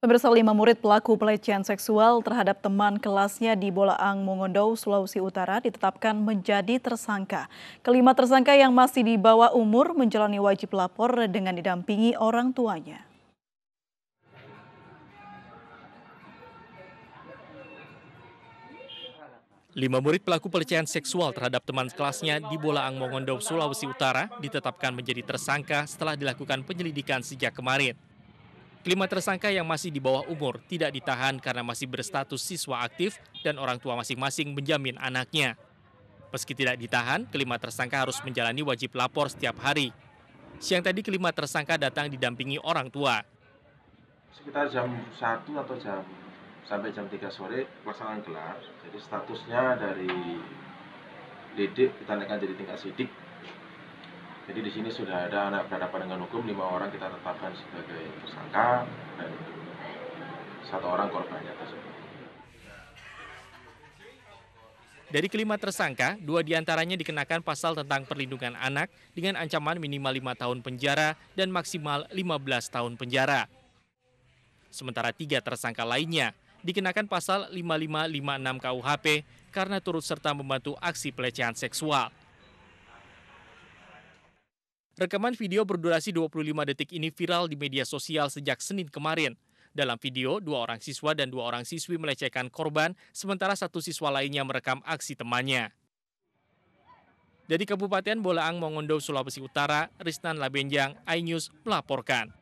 Pemirsa lima murid pelaku pelecehan seksual terhadap teman kelasnya di Bolaang, Mongondo, Sulawesi Utara ditetapkan menjadi tersangka. Kelima tersangka yang masih di bawah umur menjalani wajib lapor dengan didampingi orang tuanya. Lima murid pelaku pelecehan seksual terhadap teman kelasnya di Bolaang, Mongondo, Sulawesi Utara ditetapkan menjadi tersangka setelah dilakukan penyelidikan sejak kemarin. Kelima tersangka yang masih di bawah umur tidak ditahan karena masih berstatus siswa aktif dan orang tua masing-masing menjamin anaknya. Meski tidak ditahan, kelima tersangka harus menjalani wajib lapor setiap hari. Siang tadi kelima tersangka datang didampingi orang tua. Sekitar jam 1 atau jam sampai jam 3 sore pelaksanaan gelar. Jadi statusnya dari didik kita naikkan jadi tingkat sidik jadi di sini sudah ada anak berhadapan dengan hukum lima orang kita tetapkan sebagai tersangka dan satu orang korbannya tersebut. Dari kelima tersangka, dua diantaranya dikenakan pasal tentang perlindungan anak dengan ancaman minimal lima tahun penjara dan maksimal 15 tahun penjara. Sementara tiga tersangka lainnya dikenakan pasal 5556 KUHP karena turut serta membantu aksi pelecehan seksual. Rekaman video berdurasi 25 detik ini viral di media sosial sejak Senin kemarin. Dalam video, dua orang siswa dan dua orang siswi melecehkan korban, sementara satu siswa lainnya merekam aksi temannya. Dari Kabupaten Bolaang, Mongondo, Sulawesi Utara, Risnan Labenjang, iNews melaporkan.